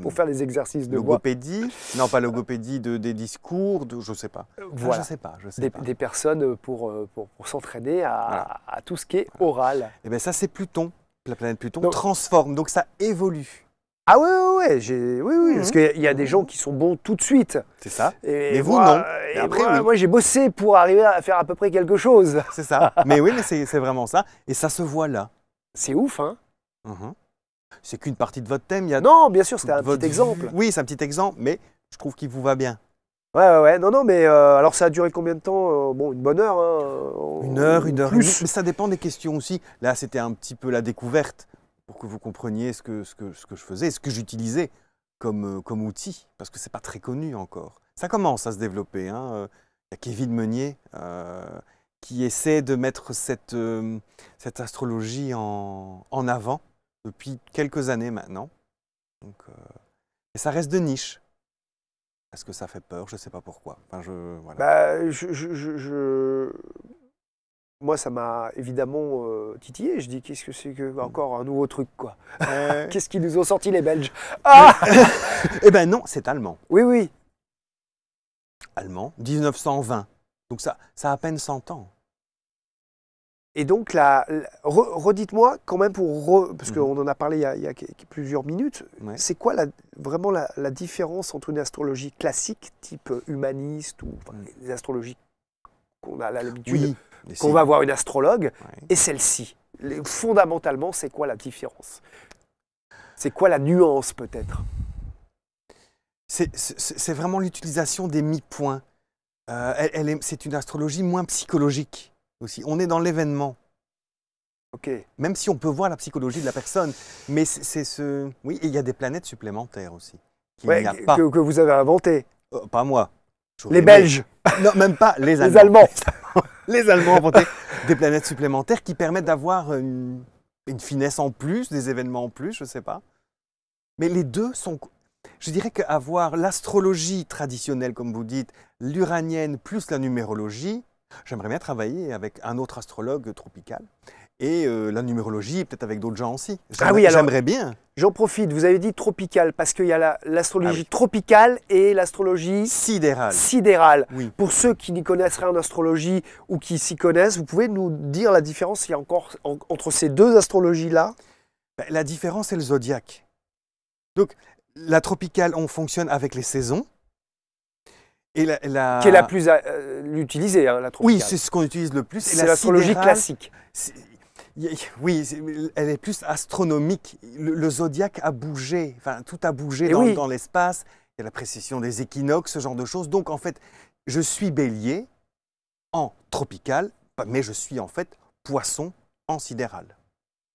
Speaker 2: pour faire des exercices de logopédie non pas logopédie de des discours de je sais pas ah, voilà. sais pas je sais des, pas. des personnes pour pour, s'entraîner à, tout ce qui est oral et eh bien ça c'est Pluton la planète Pluton transforme donc ça évolue ah ouais, oui, oui, oui, parce mhm. qu'il y a des gens qui sont bons tout de suite. C'est ça. Et vous, non. après, moi, j'ai bossé pour arriver à faire à peu près quelque chose. C'est ça. mais oui, mais c'est vraiment ça. Et ça se voit
Speaker 1: là. C'est ouf, hein mhm. C'est qu'une partie de votre thème. Il y a non, bien sûr, c'était un petit exemple. Oui, c'est un petit exemple, mais je trouve qu'il vous va bien. Ouais, ouais, ouais, non, non, mais euh, alors ça a duré combien de temps euh, Bon, une bonne heure. Hein, une heure, une heure. Plus. Mais ça dépend des questions aussi. Là, c'était un petit peu la découverte pour que vous compreniez ce que, ce que, ce que je faisais, ce que j'utilisais comme, euh, comme outil, parce que ce n'est pas très connu encore. Ça commence à se développer. Hein, euh, il y a Kevin Meunier euh, qui essaie de mettre cette, cette astrologie en, en, avant depuis quelques années maintenant. Donc, et
Speaker 2: ça reste de niche.
Speaker 1: parce que ça fait peur Je ne sais pas pourquoi. Bah, je,
Speaker 2: je, je, je, moi, ça m'a évidemment euh, titillé. Je dis, qu'est-ce que c'est que bah, encore un nouveau truc, quoi Qu'est-ce qu'ils nous ont sorti les Belges Ah Eh ben non, c'est allemand. Oui, oui. Allemand, 1920.
Speaker 1: Donc ça, ça a à peine 100 ans.
Speaker 2: Et donc redites-moi quand même pour parce mhm. qu'on en a parlé il y a, plusieurs minutes. C'est quoi vraiment la, différence entre une astrologie classique, type humaniste ou mm. les astrologies qu'on a l'habitude qu'on va voir une astrologue et celle-ci. Fondamentalement, c'est quoi la différence C'est quoi la nuance peut-être C'est vraiment l'utilisation des mi-points. Euh, elle,
Speaker 1: c'est une astrologie moins psychologique aussi. On est dans l'événement. Ok. Même si on peut voir la psychologie de la personne, mais c'est ce. Oui, il y a des planètes supplémentaires aussi. Que, vous avez inventé. Euh, pas moi. Les Belges. Non, même pas Les Allemands. les Allemands inventé des planètes supplémentaires qui permettent d'avoir une, une, finesse en plus, des événements en plus, je ne sais pas. Mais les deux sont... Je dirais qu'avoir l'astrologie traditionnelle, comme vous dites, l'uranienne plus la numérologie, j'aimerais bien travailler avec un autre astrologue tropical et euh, la
Speaker 2: numérologie, peut-être avec d'autres gens aussi. Ah oui, j'aimerais bien. J'en profite, vous avez dit tropical, parce qu'il y a l'astrologie ah tropicale et l'astrologie sidérale. sidérale. Oui. Pour ceux qui n'y connaissent rien en astrologie ou qui s'y connaissent, vous pouvez nous dire la différence il y a encore entre ces deux astrologies-là ben, La différence, c'est le zodiaque. Donc, la
Speaker 1: tropicale, on fonctionne avec les saisons.
Speaker 2: Et la, Qui est la plus euh, utilisée, hein, la tropicale. Oui, c'est ce qu'on utilise le plus. C'est l'astrologie classique.
Speaker 1: Oui, elle est plus astronomique. Le, zodiaque a bougé, tout a bougé dans, dans l'espace. Il y a la précision des équinoxes, ce genre de choses. Donc en fait, je suis bélier
Speaker 2: en tropical, mais je suis en fait poisson en sidéral.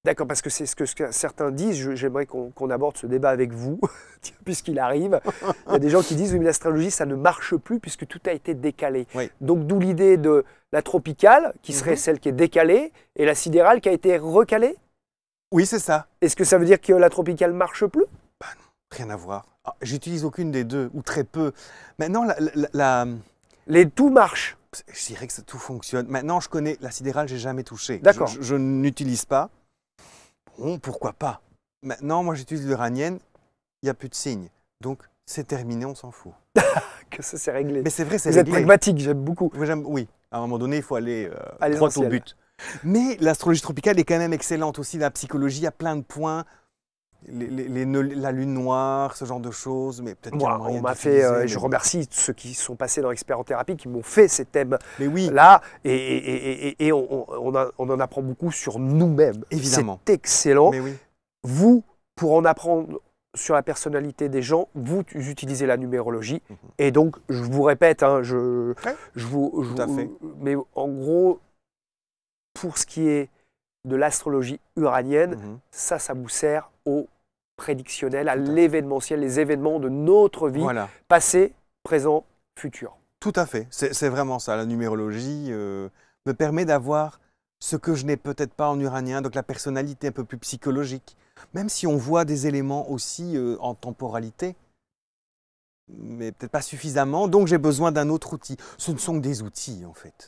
Speaker 2: D'accord, parce que c'est ce que certains disent. J'aimerais qu'on aborde ce débat avec vous, puisqu'il arrive. Il y a des gens qui disent que l'astrologie, ça ne marche plus puisque tout a été décalé. Donc, d'où l'idée de la tropicale, qui mhm. serait celle qui est décalée, et la sidérale qui a été recalée Oui, c'est ça. Est-ce que ça veut dire que la tropicale marche plus bah
Speaker 1: rien à voir. Ah, j'utilise aucune des deux, ou très peu. Maintenant, la, Les tout marche Je dirais que ça, tout fonctionne. Maintenant, je connais la sidérale, j'ai jamais touché. D'accord. je n'utilise pas. Bon, pourquoi pas Maintenant, moi j'utilise l'uranienne, il n'y a plus de signes. Donc c'est terminé, on s'en fout.
Speaker 2: que ça s'est réglé. Mais c'est vrai, c'est réglé. Vous êtes pragmatique,
Speaker 1: j'aime beaucoup. Oui, à un moment donné, il faut aller euh, droit au but. Mais l'astrologie tropicale est quand même excellente aussi, la psychologie, a plein de points les, la lune noire, ce genre de
Speaker 2: choses, mais peut-être pas on m'a fait, euh, je remercie ceux qui sont passés dans thérapie qui m'ont fait ces thèmes là, et, et, et, et on, on, en apprend beaucoup sur nous-mêmes. Évidemment. C'est excellent. Vous, pour en apprendre sur la personnalité des gens, vous utilisez la numérologie, mhm. et donc je vous répète, hein, je, je vous, mais en gros, pour ce qui est de l'astrologie uranienne, mhm. ça, ça vous sert au prédictionnel, à l'événementiel, les événements de notre vie, passé, présent, futur. Tout à fait, c'est vraiment ça.
Speaker 1: La numérologie euh, me permet d'avoir ce que je n'ai peut-être pas en uranien, donc la personnalité un peu plus psychologique, même si on voit des éléments aussi euh, en temporalité, mais peut-être pas suffisamment, donc j'ai besoin d'un autre outil. Ce ne sont que des outils en fait.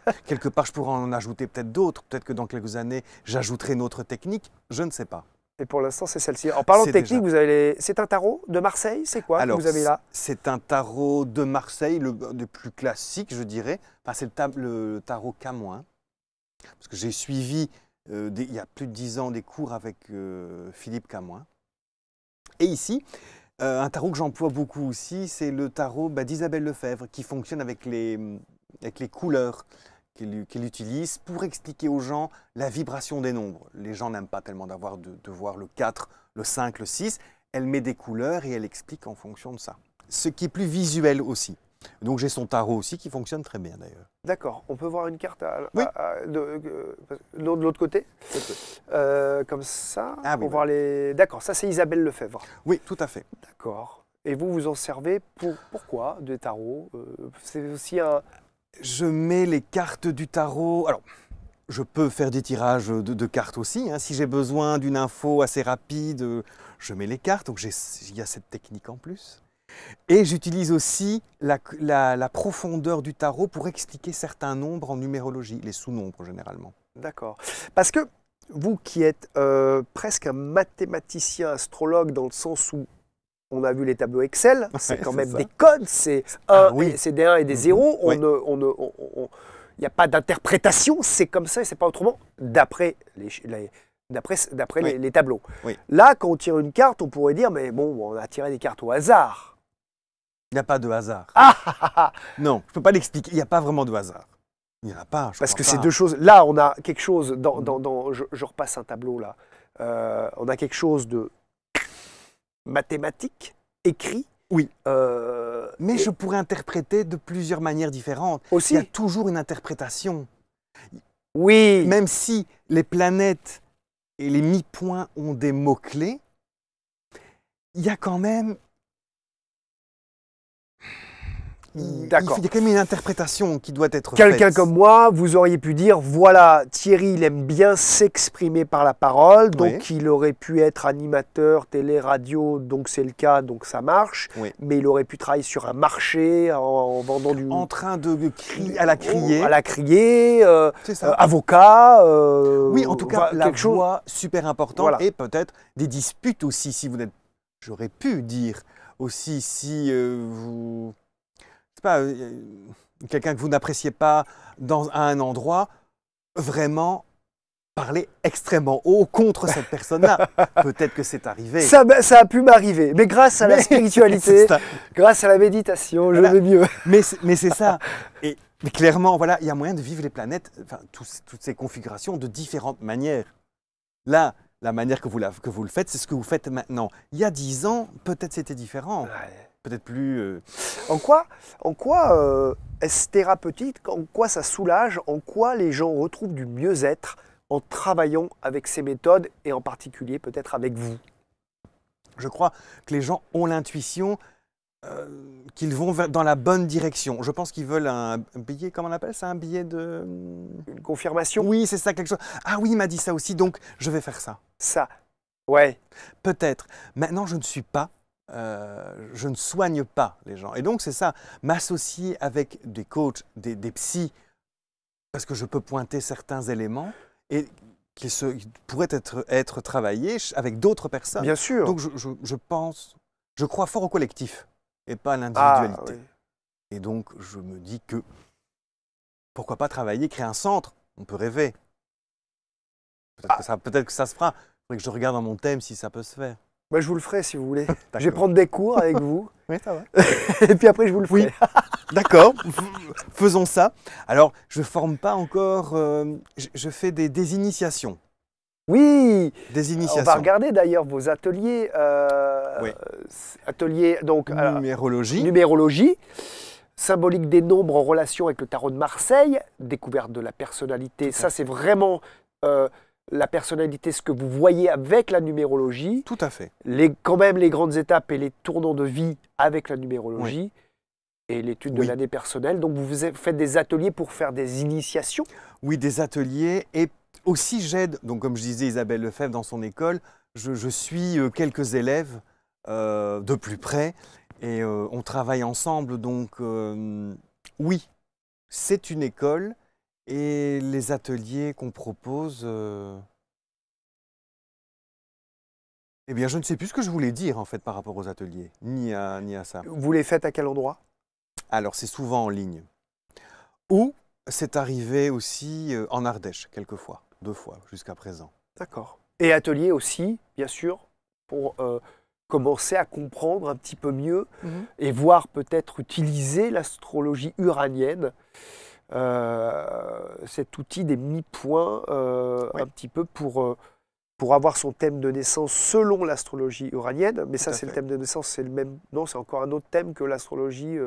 Speaker 1: Quelque part, je pourrais en ajouter peut-être d'autres, peut-être que dans quelques années, j'ajouterai une autre technique, je ne sais pas.
Speaker 2: Et pour l'instant, c'est celle-ci. En parlant de technique, vous avez c'est un tarot de Marseille C'est quoi que vous avez là
Speaker 1: C'est un tarot de Marseille, le, plus classique, je dirais. Enfin, c'est le, tarot Camoin. Parce que j'ai suivi, euh, il y a plus de dix ans, des cours avec euh, Philippe Camoin. Et ici, euh, un tarot que j'emploie beaucoup aussi, c'est le tarot bah, d'Isabelle Lefebvre, qui fonctionne avec les, avec les couleurs qu'elle utilise pour expliquer aux gens la vibration des nombres. Les gens n'aiment pas tellement d'avoir de, voir le 4, le 5, le 6. Elle met des couleurs et elle explique en fonction de ça. Ce qui est plus visuel aussi. Donc j'ai son tarot aussi qui fonctionne très bien
Speaker 2: d'ailleurs. D'accord, on peut voir une carte de, de, l'autre côté, euh, comme ça, pour ah voir les... D'accord, ça c'est Isabelle Lefebvre. Oui, tout à fait. D'accord. Et vous vous en servez pour pourquoi des tarots euh, C'est aussi un, je mets les cartes du tarot. Alors,
Speaker 1: je peux faire des tirages de, cartes aussi. Hein. Si j'ai besoin d'une info assez rapide, je mets les cartes. Donc, il y a cette technique en plus. Et j'utilise aussi la, profondeur du tarot pour
Speaker 2: expliquer certains nombres en numérologie, les sous-nombres généralement. D'accord. Parce que vous qui êtes euh, presque un mathématicien astrologue dans le sens où on a vu les tableaux Excel, c'est quand même des codes, c'est ah c'est des 1 et des 0. Mm-hmm. Il n'y on, a pas d'interprétation, c'est comme ça et c'est pas autrement, d'après les, les, tableaux. Là, quand on tire une carte, on pourrait dire, mais bon, on a tiré des cartes au hasard. Il n'y a pas de hasard. Ah, ah, non, je ne peux pas l'expliquer. Il n'y a pas vraiment de hasard. Il n'y en a pas. Parce que ces deux choses. Là, on a quelque chose. Dans, je, repasse un tableau là. Euh, on a quelque chose de mathématique, écrit. Oui. Euh, mais je pourrais interpréter de plusieurs manières différentes. Aussi.
Speaker 1: Il y a toujours une interprétation. Oui. Même si les planètes et les mi-points ont des mots-clés, il y a quand même
Speaker 2: il, D'accord. il y a quand même une interprétation qui doit
Speaker 1: être Quelqu'un comme
Speaker 2: moi, vous auriez pu dire, voilà, Thierry, il aime bien s'exprimer par la parole, donc il aurait pu être animateur, télé, radio, donc c'est le cas, donc ça marche, mais il aurait pu travailler sur un marché en, vendant du... En train de crier, à la oh, crier. À la crier, euh, euh, avocat. Euh, oui, en tout cas, la chose...
Speaker 1: super important. et peut-être des disputes aussi, si vous n'êtes... J'aurais pu dire aussi si vous euh, euh, quelqu'un que vous n'appréciez pas dans, à un endroit, vraiment parler extrêmement
Speaker 2: haut contre cette personne-là. Peut-être que c'est arrivé. Ça, ça, a pu m'arriver, mais grâce à la spiritualité, grâce à la méditation, je vais mieux. mais c'est ça.
Speaker 1: Et clairement, voilà, il y a moyen de vivre les planètes, enfin, toutes ces configurations de différentes manières. Là, la manière que vous, la, que vous le faites, c'est ce que vous faites maintenant. Il y a dix ans, peut-être c'était
Speaker 2: différent peut-être plus... Euh, en quoi, en quoi euh, est-ce thérapeutique En quoi ça soulage En quoi les gens retrouvent du mieux-être en travaillant avec ces méthodes et en particulier peut-être avec vous Je crois que les gens ont
Speaker 1: l'intuition euh, qu'ils vont dans la bonne direction. Je pense qu'ils veulent un billet, comment on appelle ça Un billet de... Hmm Une confirmation Oui, c'est ça, quelque chose. Ah oui, il m'a dit ça aussi, donc je vais faire ça. Ça, ouais. Peut-être. Maintenant, je ne suis pas euh, je ne soigne pas les gens. Et donc, c'est ça, m'associer avec des coachs, des, psys, parce que je peux pointer certains éléments et qui, pourraient être, être travaillés avec d'autres personnes. Bien sûr. Donc, je, pense, je crois fort au collectif et pas à ah, l'individualité. Et donc, je me dis que pourquoi pas travailler, créer un centre On peut rêver. Peut-être ah. que, que ça se fera. Il faudrait que je regarde dans mon thème si ça peut se faire.
Speaker 2: Bah, je vous le ferai si vous voulez. je vais prendre des cours avec vous. Oui, ça va. Et puis après, je vous le ferai. Oui.
Speaker 1: D'accord, faisons ça. Alors, je ne forme pas encore, euh, je, fais des, des, initiations.
Speaker 2: Oui Des initiations. On va regarder d'ailleurs vos ateliers. Euh, oui. Ateliers, donc. Euh, numérologie. numérologie. Symbolique des nombres en relation avec le tarot de Marseille, découverte de la personnalité. Ça, c'est vraiment euh, la personnalité, ce que vous voyez avec la numérologie. Tout à fait. quand même les grandes étapes et les tournants de vie avec la numérologie. Et l'étude de l'année personnelle. Donc, vous faites des ateliers pour faire des initiations Oui, des ateliers. Et aussi, j'aide, donc comme je disais
Speaker 1: Isabelle Lefebvre dans son école, je, suis euh, quelques élèves euh, de plus près et euh, on travaille ensemble. Donc, oui, c'est une école et les ateliers qu'on propose... Euh, eh bien, je ne sais plus ce que je voulais dire, en fait, par rapport aux ateliers, ni à, ni à ça. Vous les
Speaker 2: faites à quel endroit
Speaker 1: Alors, c'est souvent en ligne. Ou c'est arrivé aussi euh, en Ardèche, quelquefois, deux fois jusqu'à présent. D'accord.
Speaker 2: Et ateliers aussi, bien sûr, pour euh, commencer à comprendre un petit peu mieux mmh et voir peut-être utiliser l'astrologie uranienne euh, cet outil des mi-points euh, un petit peu pour euh, pour avoir son thème de naissance selon l'astrologie uranienne. Mais ça, c'est le thème de naissance, c'est le même. Non, c'est encore un autre thème que l'astrologie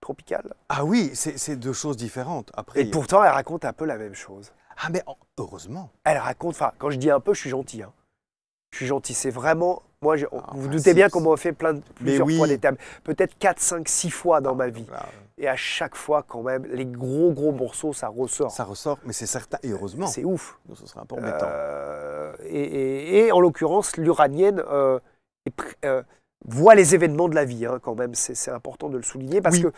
Speaker 2: tropicale.
Speaker 1: Ah oui, c'est deux choses différentes.
Speaker 2: Après, Et pourtant, elle raconte un peu la même chose. Ah, mais heureusement. Elle raconte, enfin, quand je dis un peu, je suis gentil. Hein. Je suis gentil. C'est vraiment ah, vous, vous doutez bien qu'on m'a fait plein plusieurs fois des thèmes. Peut-être 4, 5, 6 fois dans ah, ma vie. et à chaque fois, quand même, les gros, gros morceaux, ça ressort. Ça ressort, mais c'est certain, heureusement. C'est ouf. ce un peu embêtant. Euh, et, en l'occurrence, l'uranienne euh, est, euh, voit les événements de la vie, hein, quand même. C'est important de le souligner parce que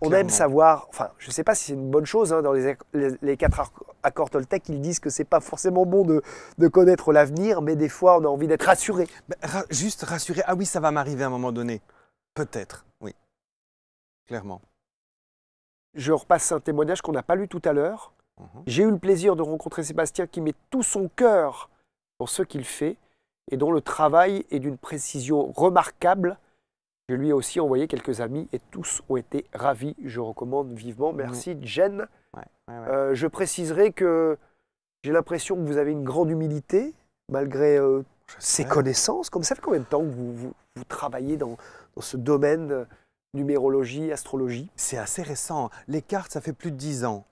Speaker 2: on aime savoir. Enfin, je ne sais pas si c'est une bonne chose. Hein, dans les, quatre accords Toltec, ils disent que c'est pas forcément bon de, connaître l'avenir, mais des fois, on a envie d'être rassuré. Bah, juste rassuré. Ah oui, ça va m'arriver à un moment donné. Peut-être, oui. Clairement. Je repasse un témoignage qu'on n'a pas lu tout à l'heure. J'ai eu le plaisir de rencontrer Sébastien qui met tout son cœur dans ce qu'il fait et dont le travail est d'une précision remarquable. Je lui ai aussi envoyé quelques amis et tous ont été ravis. Je recommande vivement. Merci, mmh. Jen. Euh, je préciserai que j'ai l'impression que vous avez une grande humilité, malgré euh, ses connaissances. Comme ça fait combien de temps que vous, travaillez dans, ce domaine numérologie, astrologie C'est assez récent. Les cartes, ça fait plus de dix
Speaker 1: ans.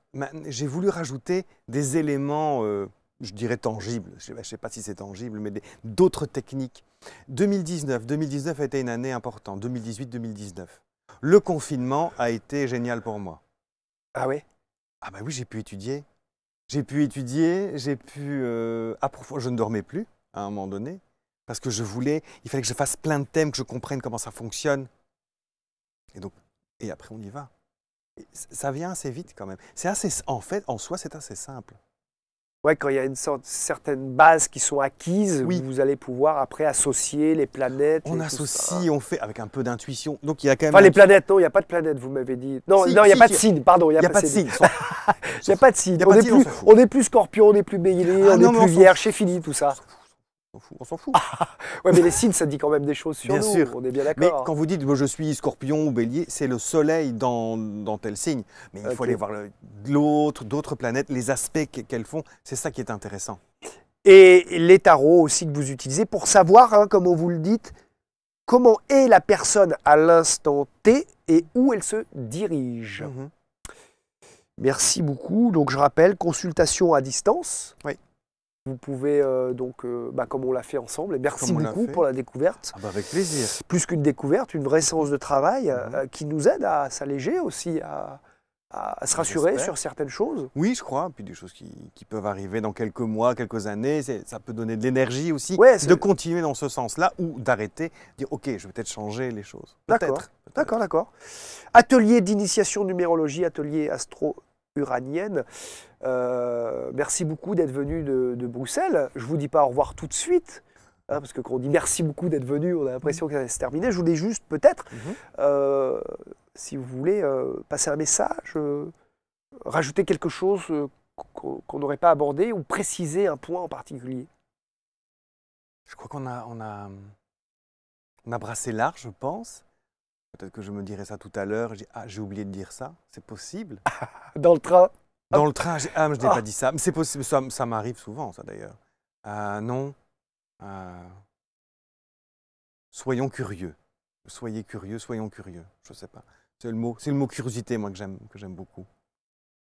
Speaker 1: J'ai voulu rajouter des éléments euh, je dirais tangible, je ne sais pas si c'est tangible, mais d'autres techniques. 2019, 2019 a été une année importante, 2018-2019. Le confinement a été génial pour moi. Ah oui Ah ben oui, j'ai pu étudier. J'ai pu étudier, j'ai pu euh, approfondir. Je ne dormais plus à un moment donné parce que je voulais, il fallait que je fasse plein de thèmes, que je comprenne comment ça fonctionne. Et donc, et après on y va. ça vient assez vite quand même. C'est
Speaker 2: assez, en fait,
Speaker 1: en soi, c'est assez simple.
Speaker 2: Ouais, quand il y a une sorte, certaines bases qui sont acquises, vous allez pouvoir après associer les planètes. On associe, on fait avec un peu d'intuition. Donc il y a quand même. Enfin, les planètes, non, il n'y a pas de planète, vous m'avez dit. Non, il n'y a pas de signe, pardon. Il n'y a, pas de signe. Il n'y a pas de signe. On, n'est plus, scorpion, on n'est plus bélier, ah on n'est plus vierge, chez fini tout ça. On s'en fout. mais les signes, ça dit quand même des choses sur bien Sûr. On est bien d'accord. Mais quand vous dites
Speaker 1: je suis scorpion ou bélier, c'est le soleil dans, dans, tel signe. Mais il faut aller voir l'autre, d'autres planètes, les aspects qu'elles font. C'est ça qui est intéressant. Et les
Speaker 2: tarots aussi que vous utilisez pour savoir, hein, comme vous le dites, comment est la personne à l'instant T et où elle se dirige. Mhm. Merci beaucoup. Donc je rappelle, consultation à distance. Oui. Vous pouvez euh, donc, euh, bah, comme on l'a fait ensemble, et merci beaucoup pour la découverte. Ah bah, avec plaisir. Plus qu'une découverte, une vraie séance de travail mhm. euh, qui nous aide à s'alléger aussi, à, se rassurer sur
Speaker 1: certaines choses. Oui, je crois. Puis des choses qui, peuvent arriver dans quelques mois, quelques années. Ça peut donner de l'énergie aussi ouais, de continuer dans ce sens-là ou d'arrêter, dire OK, je vais peut-être changer les choses.
Speaker 2: D'accord, d'accord, d'accord. Atelier d'initiation numérologie, atelier astro-uranienne. Euh, merci beaucoup d'être venu de, Bruxelles. Je ne vous dis pas au revoir tout de suite, hein, parce que quand on dit merci beaucoup d'être venu, on a l'impression que ça se terminer. Je voulais juste peut-être, mhm. euh, si vous voulez, euh, passer un message, rajouter quelque chose qu'on n'aurait pas abordé ou préciser un point en particulier.
Speaker 1: Je crois qu'on a, on a, a brassé large, je pense. Peut-être que je me dirai ça tout à l'heure. J'ai ah, oublié de dire ça. C'est possible. Dans le train dans le train, ah, je n'ai pas ah. dit ça. C'est ça, m'arrive souvent, ça d'ailleurs. Euh, non. Euh. Soyons curieux. Soyez curieux, soyons curieux. Je ne sais pas. C'est le mot, c'est le mot curiosité, moi que j'aime, que j'aime beaucoup.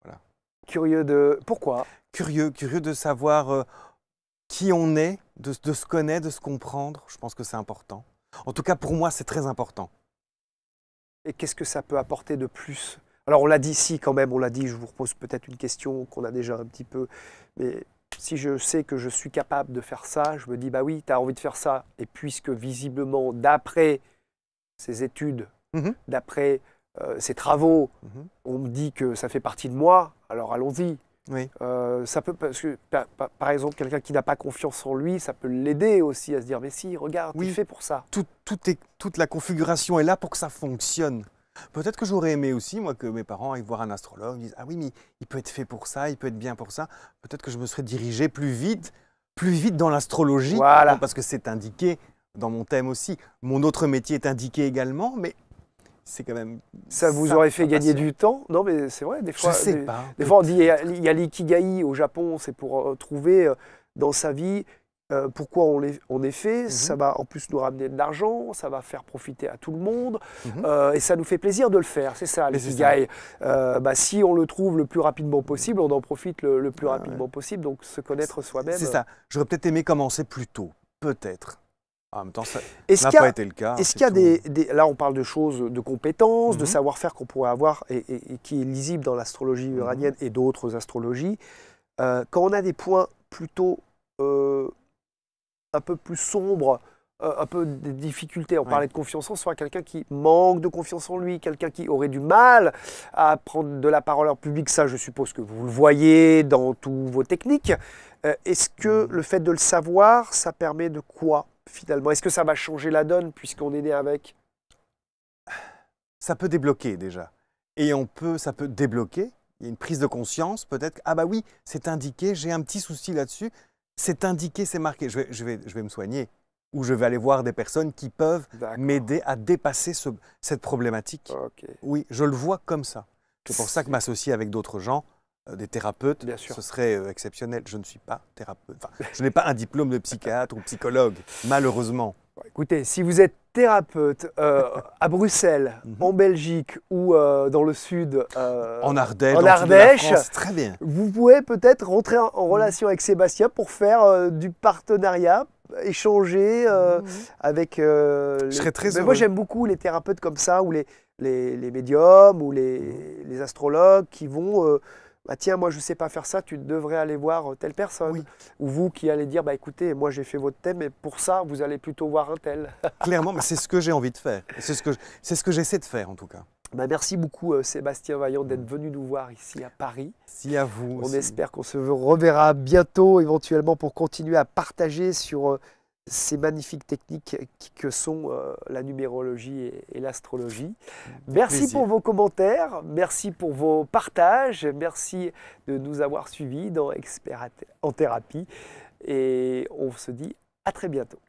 Speaker 1: Voilà. Curieux de pourquoi Curieux, curieux de savoir euh, qui on est, de, de se connaître, de se comprendre. Je pense que c'est important. En tout cas, pour moi, c'est très important.
Speaker 2: Et qu'est-ce que ça peut apporter de plus alors on l'a dit, si quand même, on l'a dit, je vous repose peut-être une question qu'on a déjà un petit peu, mais si je sais que je suis capable de faire ça, je me dis, bah oui, tu as envie de faire ça. Et puisque visiblement, d'après ces études, mmh d'après ses euh, ces travaux, mmh on me dit que ça fait partie de moi, alors allons-y. Euh, ça peut, parce que, par, exemple, quelqu'un qui n'a pas confiance en lui, ça peut l'aider aussi à se dire, mais si, regarde, oui. fait pour ça.
Speaker 1: Tout, toute la configuration est là pour que ça fonctionne. Peut-être que j'aurais aimé aussi, moi, que mes parents aillent voir un astrologue, disent Ah oui, mais il peut être fait pour ça, il peut être bien pour ça. Peut-être que je me serais dirigé plus vite, plus vite dans l'astrologie, parce que c'est indiqué dans mon thème aussi. Mon autre métier est indiqué également,
Speaker 2: mais c'est quand même. Ça vous aurait fait gagner du temps Non, mais c'est vrai, des fois. fois, on dit il y a, l'ikigai au Japon, c'est pour euh, trouver euh, dans sa vie euh, pourquoi on, les, on est fait. Mhm. Ça va en plus nous ramener de l'argent, ça va faire profiter à tout le monde mhm. euh, et ça nous fait plaisir de le faire. C'est ça, les guys. Euh, bah, si on le trouve le plus rapidement possible, on en profite le, plus rapidement possible. Donc se connaître soi-même. C'est ça. J'aurais peut-être aimé commencer plus tôt, peut-être. Ah, en même temps, ça n'a pas été le cas. Est-ce qu'il y a des, Là, on parle de choses, de compétences, de mhm. savoir-faire qu'on pourrait avoir et, qui est lisible dans l'astrologie uranienne et d'autres astrologies. quand on a des points plutôt un peu plus sombre, euh, un peu des difficultés. On parlait de confiance en soi, quelqu'un qui manque de confiance en lui, quelqu'un qui aurait du mal à prendre de la parole en public. Ça, je suppose que vous le voyez dans tous vos techniques. Euh, est-ce que mm. le fait de le savoir, ça permet de quoi finalement Est-ce que ça va changer la donne puisqu'on est né avec
Speaker 1: Ça peut débloquer déjà. Et on peut, ça peut débloquer. Il y a une prise de conscience, peut-être. Ah bah oui, c'est indiqué, j'ai un petit souci là-dessus, c'est indiqué, c'est marqué. Je vais, je, vais, je vais me soigner ou je vais aller voir des personnes qui peuvent m'aider à dépasser cette problématique. Oui, je le vois comme ça. C'est pour ça que m'associer avec d'autres gens, euh, des thérapeutes, ce serait euh, exceptionnel. Je ne suis pas thérapeute. je n'ai pas un diplôme de psychiatre ou psychologue, malheureusement.
Speaker 2: Écoutez, si vous êtes thérapeute euh, à Bruxelles, mhm. en Belgique ou euh, dans le sud, euh, en Ardèche, très bien. Vous pouvez peut-être rentrer en, mhm. relation avec Sébastien pour faire du partenariat, échanger mhm. avec. Je serais très heureux. Moi, j'aime beaucoup les thérapeutes comme ça ou les, les, les médiums ou les, astrologues qui vont bah, tiens, moi je ne sais pas faire ça, tu devrais aller voir euh, telle personne. Ou vous qui allez dire, bah écoutez, moi j'ai fait votre thème, mais pour ça, vous allez plutôt voir un tel.
Speaker 1: Clairement, mais c'est ce que j'ai envie de faire. C'est ce que
Speaker 2: c'est ce que j'essaie de faire en tout cas. Bah, merci beaucoup euh, Sébastien Vaillant d'être venu nous voir ici à Paris. Si à vous. On espère qu'on se reverra bientôt, éventuellement pour continuer à partager sur euh, ces magnifiques techniques que sont euh, la numérologie et, l'astrologie. Merci pour vos commentaires, merci pour vos partages, merci de nous avoir suivis dans Expert en thérapie et on se dit à très bientôt.